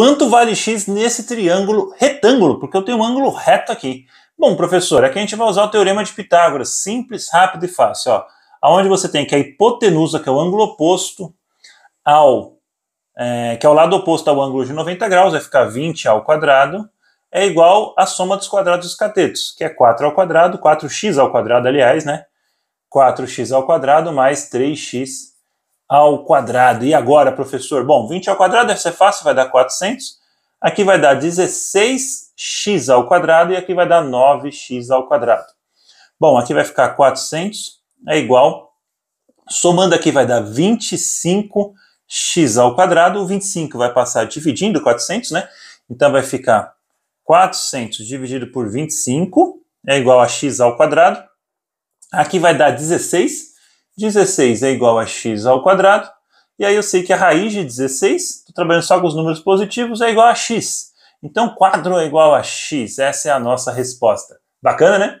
Quanto vale x nesse triângulo retângulo? Porque eu tenho um ângulo reto aqui. Bom, professor, aqui a gente vai usar o teorema de Pitágoras. Simples, rápido e fácil. Onde você tem que é a hipotenusa, que é o ângulo oposto, ao é, que é o lado oposto ao ângulo de 90 graus, vai ficar 20 ao quadrado, é igual à soma dos quadrados dos catetos, que é 4 ao quadrado, 4x ao quadrado, aliás, né? 4x ao quadrado mais 3x ao quadrado. E agora, professor? Bom, 20 ao quadrado deve ser é fácil, vai dar 400. Aqui vai dar 16x ao quadrado e aqui vai dar 9x ao quadrado. Bom, aqui vai ficar 400, é igual. Somando aqui vai dar 25x ao quadrado. O 25 vai passar dividindo 400, né? Então vai ficar 400 dividido por 25 é igual a x ao quadrado. Aqui vai dar 16, 16 é igual a x ao quadrado, e aí eu sei que a raiz de 16, estou trabalhando só com os números positivos, é igual a x. Então, quadro é igual a x. Essa é a nossa resposta. Bacana, né?